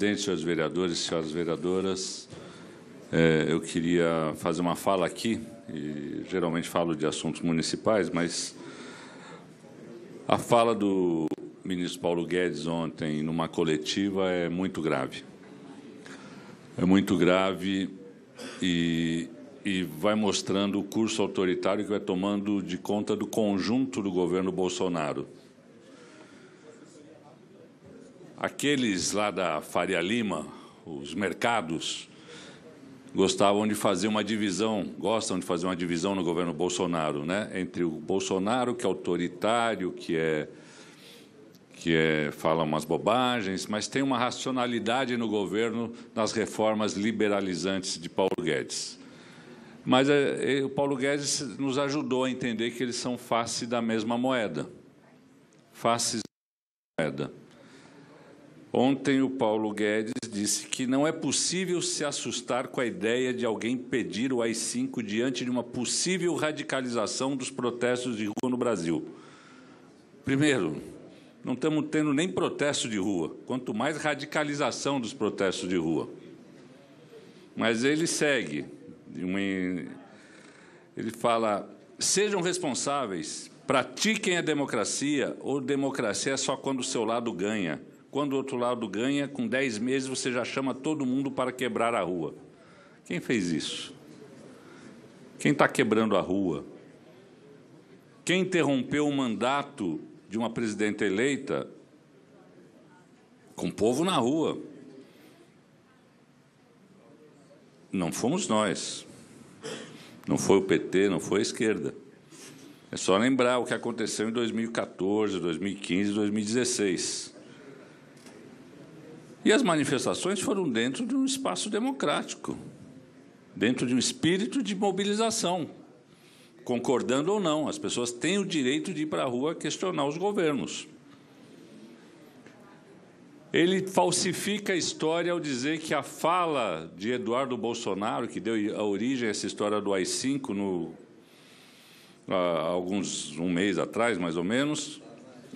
Presidente, senhores vereadores, senhoras vereadoras, é, eu queria fazer uma fala aqui, e geralmente falo de assuntos municipais, mas a fala do ministro Paulo Guedes ontem numa coletiva é muito grave. É muito grave e, e vai mostrando o curso autoritário que vai tomando de conta do conjunto do governo Bolsonaro. Aqueles lá da Faria Lima, os mercados, gostavam de fazer uma divisão, gostam de fazer uma divisão no governo Bolsonaro, né? Entre o Bolsonaro, que é autoritário, que é que é, fala umas bobagens, mas tem uma racionalidade no governo nas reformas liberalizantes de Paulo Guedes. Mas é, é o Paulo Guedes nos ajudou a entender que eles são face da mesma moeda. Faces da mesma moeda. Ontem o Paulo Guedes disse que não é possível se assustar com a ideia de alguém pedir o AI-5 diante de uma possível radicalização dos protestos de rua no Brasil. Primeiro, não estamos tendo nem protesto de rua, quanto mais radicalização dos protestos de rua. Mas ele segue, ele fala: sejam responsáveis, pratiquem a democracia, ou democracia é só quando o seu lado ganha. Quando o outro lado ganha, com 10 meses você já chama todo mundo para quebrar a rua. Quem fez isso? Quem está quebrando a rua? Quem interrompeu o mandato de uma presidenta eleita com o povo na rua? Não fomos nós. Não foi o PT, não foi a esquerda. É só lembrar o que aconteceu em 2014, 2015, 2016. E as manifestações foram dentro de um espaço democrático, dentro de um espírito de mobilização. Concordando ou não, as pessoas têm o direito de ir para a rua questionar os governos. Ele falsifica a história ao dizer que a fala de Eduardo Bolsonaro, que deu a origem a essa história do AI-5 no há alguns um mês atrás, mais ou menos,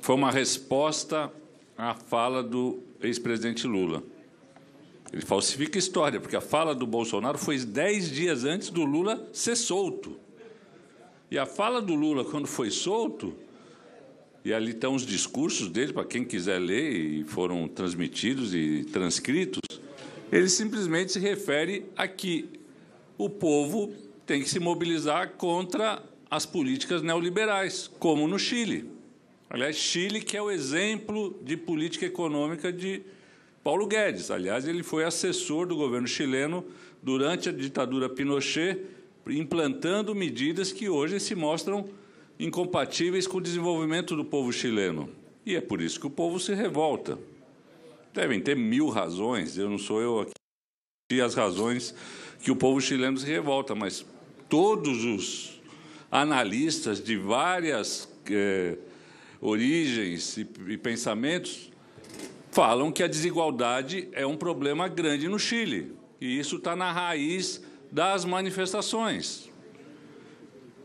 foi uma resposta à fala do ex-presidente Lula. Ele falsifica a história, porque a fala do Bolsonaro foi dez dias antes do Lula ser solto. E a fala do Lula, quando foi solto, e ali estão os discursos dele, para quem quiser ler, e foram transmitidos e transcritos, ele simplesmente se refere a que o povo tem que se mobilizar contra as políticas neoliberais, como no Chile. Aliás, Chile, que é o exemplo de política econômica de Paulo Guedes. Aliás, ele foi assessor do governo chileno durante a ditadura Pinochet, implantando medidas que hoje se mostram incompatíveis com o desenvolvimento do povo chileno. E é por isso que o povo se revolta. Devem ter mil razões, eu não sou eu aqui. E as razões que o povo chileno se revolta, mas todos os analistas de várias. Eh, origens e, e pensamentos, falam que a desigualdade é um problema grande no Chile. E isso está na raiz das manifestações.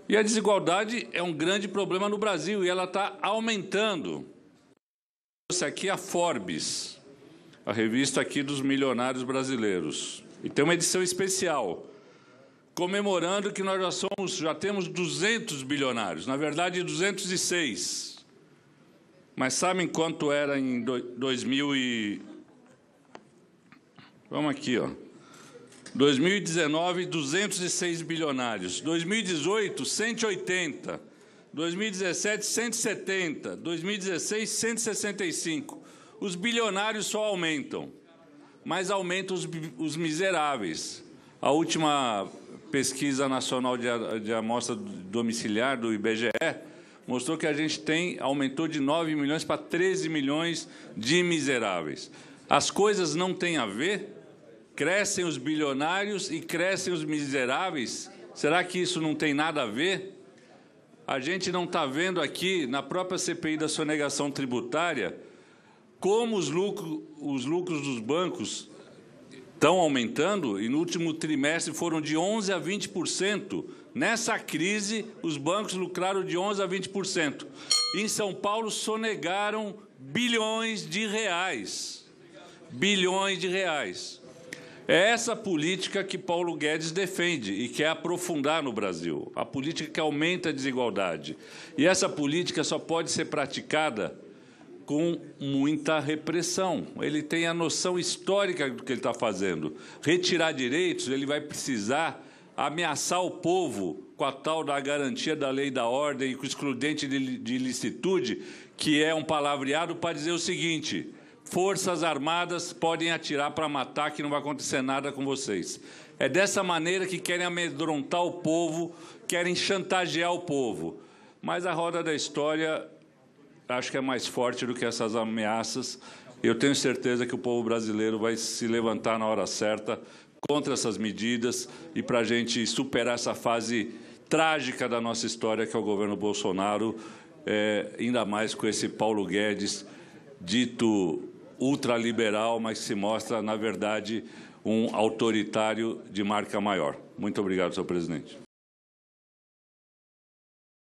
E a desigualdade é um grande problema no Brasil e ela está aumentando. Isso aqui é a Forbes, a revista aqui dos milionários brasileiros. E tem uma edição especial comemorando que nós já somos, já temos 200 bilionários, na verdade 206. Mas sabem quanto era em 2000 e... Vamos aqui, ó. 2019, 206 bilionários. 2018, 180. 2017, 170. 2016, 165. Os bilionários só aumentam, mas aumentam os, os miseráveis. A última pesquisa nacional de, de amostra domiciliar do IBGE mostrou que a gente tem aumentou de 9 milhões para 13 milhões de miseráveis. As coisas não têm a ver? Crescem os bilionários e crescem os miseráveis? Será que isso não tem nada a ver? A gente não está vendo aqui, na própria CPI da sonegação tributária, como os lucros, os lucros dos bancos estão aumentando e no último trimestre foram de 11% a 20%. Nessa crise, os bancos lucraram de 11% a 20%. Em São Paulo, sonegaram bilhões de reais. Bilhões de reais. É essa política que Paulo Guedes defende e quer aprofundar no Brasil. A política que aumenta a desigualdade. E essa política só pode ser praticada com muita repressão. Ele tem a noção histórica do que ele está fazendo. Retirar direitos, ele vai precisar ameaçar o povo com a tal da garantia da lei da ordem e com o excludente de, de licitude, que é um palavreado para dizer o seguinte: forças armadas podem atirar para matar, que não vai acontecer nada com vocês. É dessa maneira que querem amedrontar o povo, querem chantagear o povo. Mas a roda da história acho que é mais forte do que essas ameaças. Eu tenho certeza que o povo brasileiro vai se levantar na hora certa contra essas medidas e para a gente superar essa fase trágica da nossa história, que é o governo Bolsonaro, é, ainda mais com esse Paulo Guedes, dito ultraliberal, mas se mostra, na verdade, um autoritário de marca maior. Muito obrigado, senhor presidente.